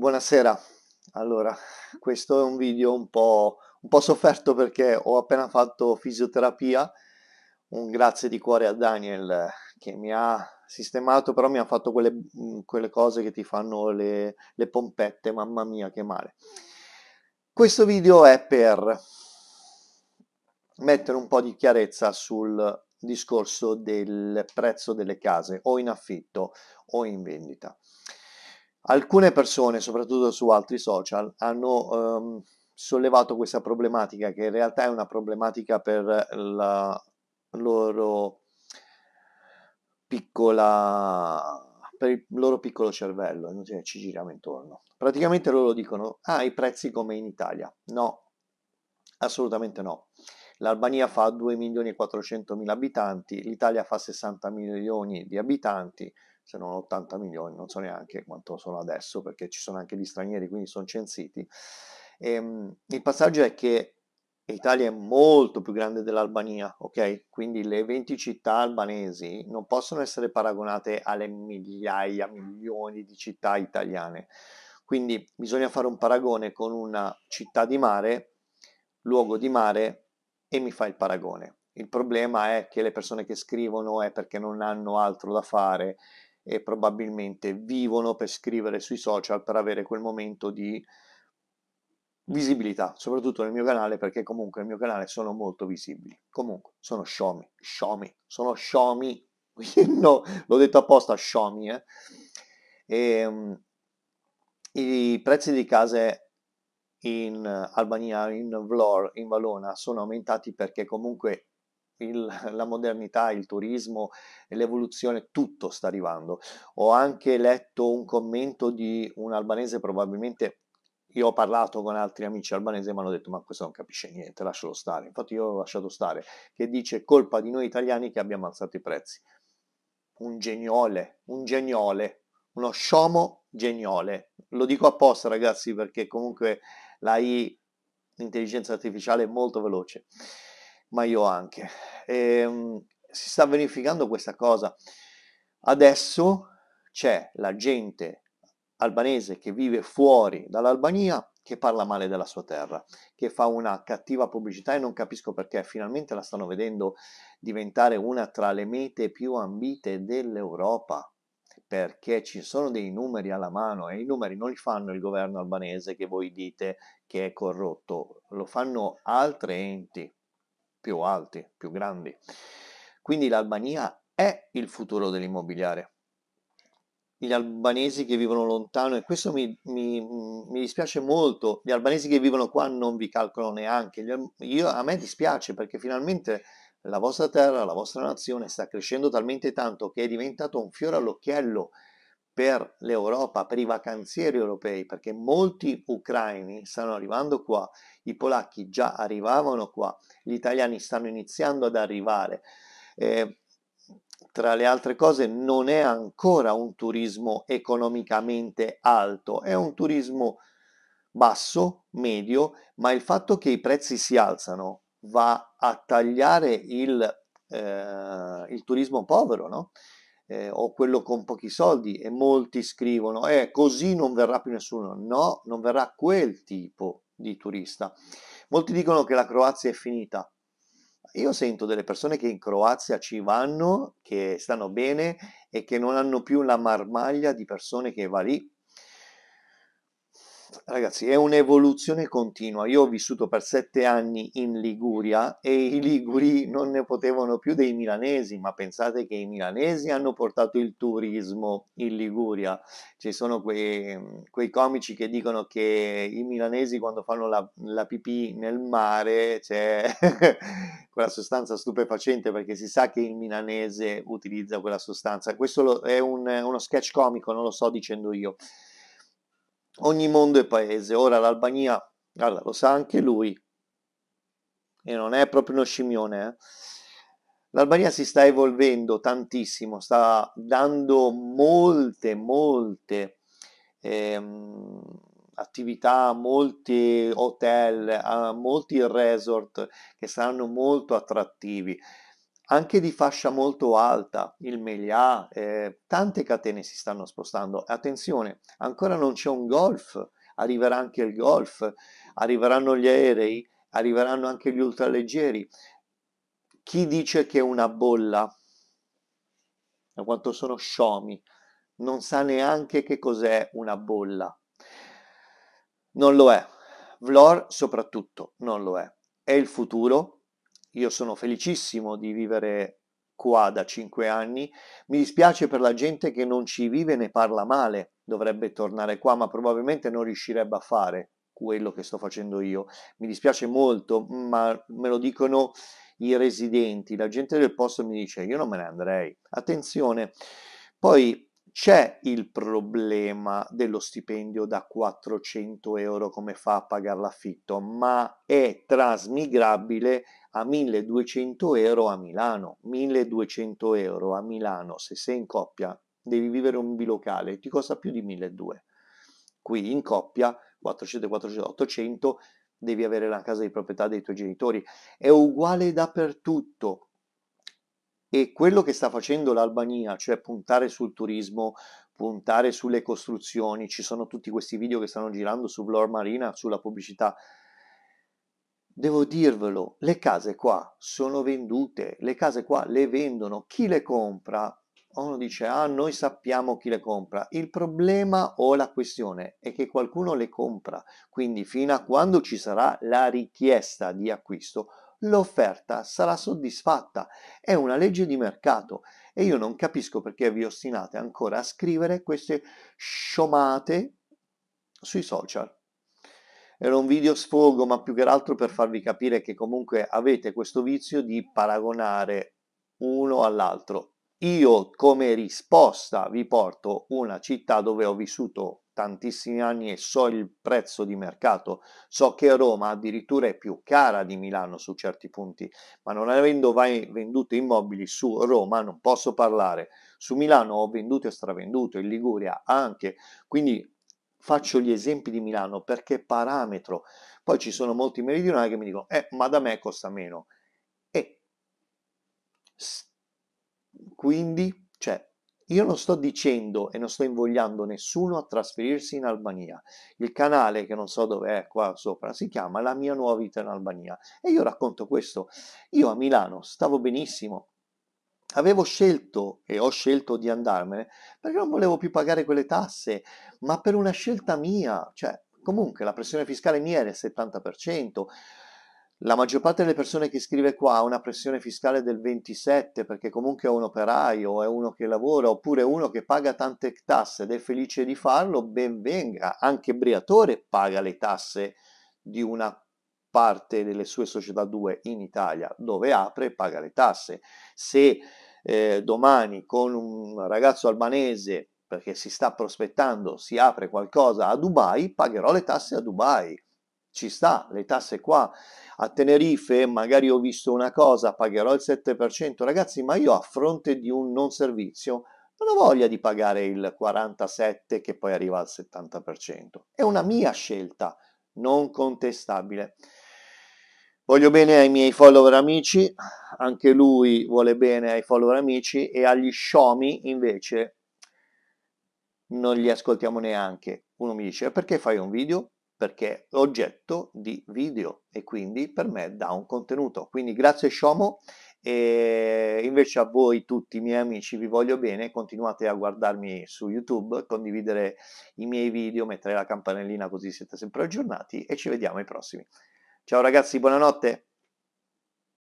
Buonasera, allora questo è un video un po', un po', sofferto perché ho appena fatto fisioterapia, un grazie di cuore a Daniel che mi ha sistemato, però mi ha fatto quelle, mm, quelle cose che ti fanno le, le pompette, mamma mia che male. Questo video è per mettere un po' di chiarezza sul discorso del prezzo delle case o in affitto o in vendita. Alcune persone, soprattutto su altri social, hanno ehm, sollevato questa problematica che in realtà è una problematica per la loro piccola per il loro piccolo cervello, è inutile ci giriamo intorno. Praticamente loro dicono, ah, i prezzi come in Italia. No, assolutamente no. L'Albania fa 2 milioni e 400 mila abitanti, l'Italia fa 60 milioni di abitanti, se non 80 milioni, non so neanche quanto sono adesso perché ci sono anche gli stranieri, quindi sono censiti. E, ehm, il passaggio è che l'Italia è molto più grande dell'Albania, ok? Quindi le 20 città albanesi non possono essere paragonate alle migliaia, milioni di città italiane. Quindi bisogna fare un paragone con una città di mare, luogo di mare e mi fa il paragone. Il problema è che le persone che scrivono è perché non hanno altro da fare e probabilmente vivono per scrivere sui social per avere quel momento di visibilità, soprattutto nel mio canale perché comunque nel mio canale sono molto visibili. Comunque sono sciomi, sciomi, sono sciomi. no, l'ho detto apposta sciomi, eh. E, um, I prezzi di case in Albania, in Vlor, in Valona sono aumentati perché comunque il, la modernità, il turismo, l'evoluzione, tutto sta arrivando. Ho anche letto un commento di un albanese, probabilmente io ho parlato con altri amici albanesi e mi hanno detto ma questo non capisce niente, lascialo stare. Infatti io ho lasciato stare, che dice colpa di noi italiani che abbiamo alzato i prezzi. Un geniole, un geniole, uno sciomo geniole. Lo dico apposta ragazzi perché comunque la I, l'intelligenza artificiale è molto veloce ma io anche. E, ehm, si sta verificando questa cosa. Adesso c'è la gente albanese che vive fuori dall'Albania che parla male della sua terra, che fa una cattiva pubblicità e non capisco perché finalmente la stanno vedendo diventare una tra le mete più ambite dell'Europa, perché ci sono dei numeri alla mano e i numeri non li fanno il governo albanese che voi dite che è corrotto, lo fanno altre enti più alti, più grandi. Quindi l'Albania è il futuro dell'immobiliare. Gli albanesi che vivono lontano, e questo mi, mi, mi dispiace molto, gli albanesi che vivono qua non vi calcolano neanche. Io, a me dispiace perché finalmente la vostra terra, la vostra nazione sta crescendo talmente tanto che è diventato un fiore all'occhiello per l'Europa, per i vacanzieri europei, perché molti ucraini stanno arrivando qua, i polacchi già arrivavano qua, gli italiani stanno iniziando ad arrivare. Eh, tra le altre cose non è ancora un turismo economicamente alto, è un turismo basso, medio, ma il fatto che i prezzi si alzano va a tagliare il, eh, il turismo povero, no? eh, o quello con pochi soldi e molti scrivono eh, così non verrà più nessuno no non verrà quel tipo di turista molti dicono che la Croazia è finita io sento delle persone che in Croazia ci vanno che stanno bene e che non hanno più la marmaglia di persone che va lì Ragazzi, è un'evoluzione continua. Io ho vissuto per sette anni in Liguria e i liguri non ne potevano più dei milanesi, ma pensate che i milanesi hanno portato il turismo in Liguria. Ci sono quei, quei comici che dicono che i milanesi quando fanno la, la pipì nel mare c'è quella sostanza stupefacente perché si sa che il milanese utilizza quella sostanza. Questo è un, uno sketch comico, non lo sto dicendo io ogni mondo e paese. Ora l'Albania, guarda, lo sa anche lui, e non è proprio uno scimmione. Eh? L'Albania si sta evolvendo tantissimo, sta dando molte, molte ehm, attività, molti hotel, eh, molti resort che saranno molto attrattivi anche di fascia molto alta, il Melià, eh, tante catene si stanno spostando. Attenzione, ancora non c'è un golf, arriverà anche il golf, arriveranno gli aerei, arriveranno anche gli ultraleggeri. Chi dice che è una bolla, da quanto sono sciomi, non sa neanche che cos'è una bolla. Non lo è. Vlor soprattutto non lo è. È il futuro, io sono felicissimo di vivere qua da cinque anni, mi dispiace per la gente che non ci vive e ne parla male, dovrebbe tornare qua, ma probabilmente non riuscirebbe a fare quello che sto facendo io. Mi dispiace molto, ma me lo dicono i residenti, la gente del posto mi dice io non me ne andrei. Attenzione, poi c'è il problema dello stipendio da 400 euro come fa a pagare l'affitto, ma è trasmigrabile a 1200 euro a Milano, 1200 euro a Milano, se sei in coppia devi vivere un bilocale, ti costa più di 1200. Qui in coppia 400, 400, 800 devi avere la casa di proprietà dei tuoi genitori, è uguale dappertutto. E quello che sta facendo l'Albania, cioè puntare sul turismo, puntare sulle costruzioni, ci sono tutti questi video che stanno girando su Blur Marina, sulla pubblicità devo dirvelo, le case qua sono vendute, le case qua le vendono, chi le compra? Uno dice, ah, noi sappiamo chi le compra. Il problema o la questione è che qualcuno le compra, quindi fino a quando ci sarà la richiesta di acquisto, l'offerta sarà soddisfatta. È una legge di mercato e io non capisco perché vi ostinate ancora a scrivere queste sciomate sui social. Era un video sfogo, ma più che altro per farvi capire che comunque avete questo vizio di paragonare uno all'altro. Io come risposta vi porto una città dove ho vissuto tantissimi anni e so il prezzo di mercato. So che Roma addirittura è più cara di Milano su certi punti, ma non avendo mai venduto immobili su Roma non posso parlare. Su Milano ho venduto e stravenduto, in Liguria anche. Quindi faccio gli esempi di Milano perché parametro. Poi ci sono molti meridionali che mi dicono, eh, ma da me costa meno. E quindi, cioè, io non sto dicendo e non sto invogliando nessuno a trasferirsi in Albania. Il canale, che non so dove è qua sopra, si chiama La mia nuova vita in Albania. E io racconto questo. Io a Milano stavo benissimo, Avevo scelto e ho scelto di andarmene perché non volevo più pagare quelle tasse, ma per una scelta mia, cioè comunque la pressione fiscale mia era il 70%. La maggior parte delle persone che scrive qua ha una pressione fiscale del 27 perché comunque è un operaio, è uno che lavora oppure uno che paga tante tasse ed è felice di farlo, ben venga, anche Briatore paga le tasse di una parte delle sue società due in Italia dove apre e paga le tasse. Se eh, domani con un ragazzo albanese perché si sta prospettando, si apre qualcosa a Dubai, pagherò le tasse a Dubai. Ci sta, le tasse qua. A Tenerife magari ho visto una cosa, pagherò il 7%. Ragazzi, ma io a fronte di un non servizio non ho voglia di pagare il 47% che poi arriva al 70%. È una mia scelta non contestabile. Voglio bene ai miei follower amici, anche lui vuole bene ai follower amici e agli sciomi invece non li ascoltiamo neanche. Uno mi dice perché fai un video? Perché è oggetto di video e quindi per me dà un contenuto. Quindi grazie sciomo e invece a voi tutti i miei amici vi voglio bene, continuate a guardarmi su YouTube, condividere i miei video, mettere la campanellina così siete sempre aggiornati e ci vediamo ai prossimi. Ciao ragazzi, buonanotte.